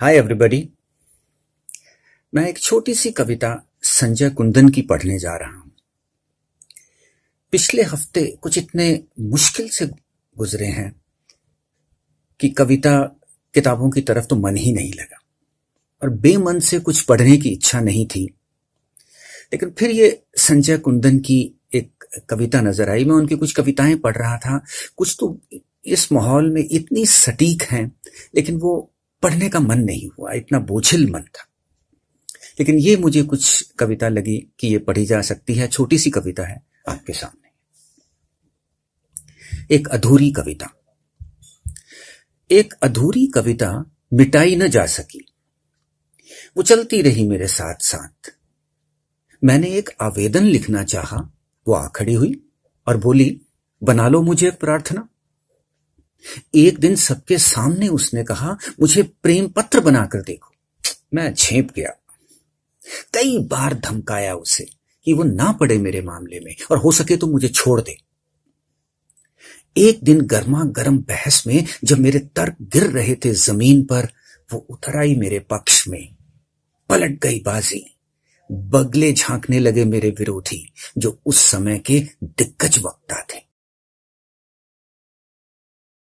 hi everybody मैं एक छोटी सी कविता संजय कुंदन की पढ़ने जा रहा हूं पिछले हफ्ते कुछ इतने मुश्किल से गुजरे हैं कि कविता किताबों की तरफ तो मन ही नहीं लगा और बेमन से कुछ पढ़ने की इच्छा नहीं थी लेकिन फिर ये संजय कुंदन की एक कविता नजर आई मैं उनकी कुछ कविताएं पढ़ रहा था कुछ तो इस माहौल में इतनी सटीक हैं लेकिन वो पढ़ने का मन नहीं हुआ इतना बोझिल मन था लेकिन ये मुझे कुछ कविता लगी कि ये पढ़ी जा सकती है छोटी सी कविता है आपके सामने एक अधूरी कविता एक अधूरी कविता मिटाई न जा सकी वो चलती रही मेरे साथ साथ मैंने एक आवेदन लिखना चाहा वो आ खड़ी हुई और बोली बना लो मुझे प्रार्थना एक दिन सबके सामने उसने कहा मुझे प्रेम पत्र बनाकर देखो मैं झेप गया कई बार धमकाया उसे कि वो ना पड़े मेरे मामले में और हो सके तो मुझे छोड़ दे एक दिन गर्मा गर्म बहस में जब मेरे तर्क गिर रहे थे जमीन पर वो उतर आई मेरे पक्ष में पलट गई बाजी बगले झांकने लगे मेरे विरोधी जो उस समय के दिग्गज वक्ता थे